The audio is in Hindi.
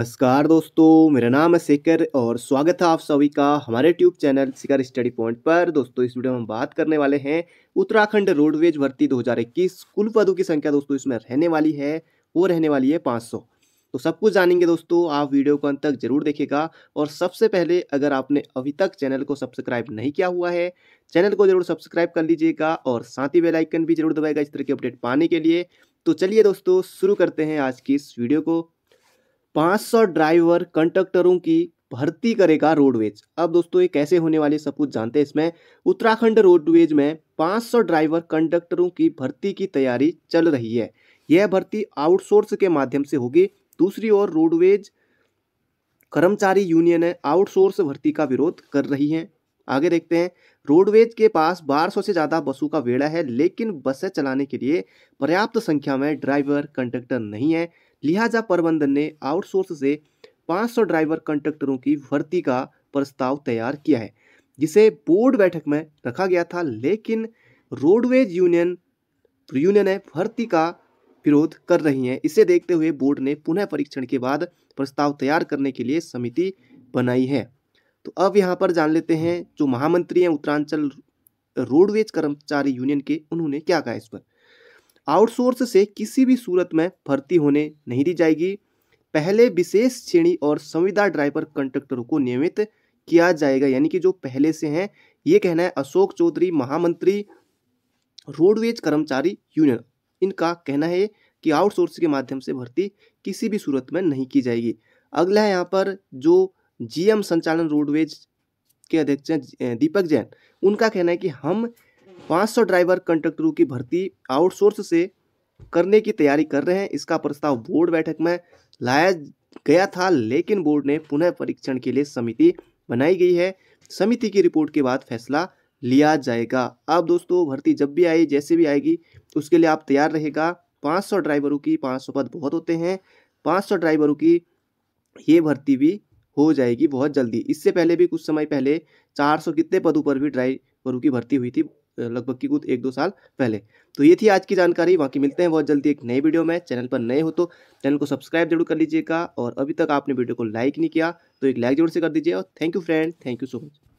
नमस्कार दोस्तों मेरा नाम है शेखर और स्वागत है आप सभी का हमारे YouTube channel Shikhar study point पर दोस्तों इस वीडियो में हम बात करने वाले हैं उत्तराखंड रोडवेज भर्ती 2021 कुल पदों की संख्या दोस्तों इसमें रहने वाली है वो रहने वाली है 500 तो सब कुछ जानेंगे दोस्तों आप वीडियो को अंत तक जरूर देखेगा और सबसे पहले अगर आपने अभी तक चैनल को सब्सक्राइब नहीं किया हुआ है चैनल को जरूर सब्सक्राइब कर लीजिएगा और साथ ही बेलाइकन भी जरूर दबाएगा इस तरह के अपडेट पाने के लिए तो चलिए दोस्तों शुरू करते हैं आज की इस वीडियो को 500 ड्राइवर कंडक्टरों की भर्ती करेगा रोडवेज अब दोस्तों ये कैसे होने वाले सब कुछ जानते हैं इसमें उत्तराखंड रोडवेज में 500 ड्राइवर कंडक्टरों की भर्ती की तैयारी चल रही है यह भर्ती आउटसोर्स के माध्यम से होगी दूसरी ओर रोडवेज कर्मचारी यूनियन आउटसोर्स भर्ती का विरोध कर रही है आगे देखते हैं रोडवेज के पास 1200 से ज़्यादा बसों का वेड़ा है लेकिन बसें चलाने के लिए पर्याप्त संख्या में ड्राइवर कंडक्टर नहीं है लिहाजा प्रबंधन ने आउटसोर्स से 500 ड्राइवर कंडक्टरों की भर्ती का प्रस्ताव तैयार किया है जिसे बोर्ड बैठक में रखा गया था लेकिन रोडवेज यूनियन यूनियन भर्ती का विरोध कर रही है इसे देखते हुए बोर्ड ने पुनः परीक्षण के बाद प्रस्ताव तैयार करने के लिए समिति बनाई है तो अब यहाँ पर जान लेते हैं जो महामंत्री हैं उत्तरांचल रोडवेज कर्मचारी यूनियन के उन्होंने क्या कहा इस पर आउटसोर्स से किसी भी सूरत में भर्ती होने नहीं दी जाएगी पहले विशेष श्रेणी और संविदा ड्राइवर कंट्रेक्टरों को नियमित किया जाएगा यानी कि जो पहले से हैं ये कहना है अशोक चौधरी महामंत्री रोडवेज कर्मचारी यूनियन इनका कहना है कि आउटसोर्स के माध्यम से भर्ती किसी भी सूरत में नहीं की जाएगी अगला है यहाँ पर जो जीएम संचालन रोडवेज के अध्यक्ष दीपक जैन उनका कहना है कि हम 500 ड्राइवर कंट्रक्टरों की भर्ती आउटसोर्स से करने की तैयारी कर रहे हैं इसका प्रस्ताव बोर्ड बैठक में लाया गया था लेकिन बोर्ड ने पुनः परीक्षण के लिए समिति बनाई गई है समिति की रिपोर्ट के बाद फैसला लिया जाएगा अब दोस्तों भर्ती जब भी आए जैसे भी आएगी उसके लिए आप तैयार रहेगा 500 ड्राइवरों की 500 पद बहुत होते हैं 500 ड्राइवरों की ये भर्ती भी हो जाएगी बहुत जल्दी इससे पहले भी कुछ समय पहले 400 कितने पदों पर भी ड्राइवरों की भर्ती हुई थी लगभग की कुछ एक दो साल पहले तो ये थी आज की जानकारी बाकी मिलते हैं बहुत जल्दी एक नई वीडियो में चैनल पर नए हो तो चैनल को सब्सक्राइब जरूर कर लीजिएगा और अभी तक आपने वीडियो को लाइक नहीं किया तो एक लाइक जरूर से कर दीजिए और thank you friend thank you so much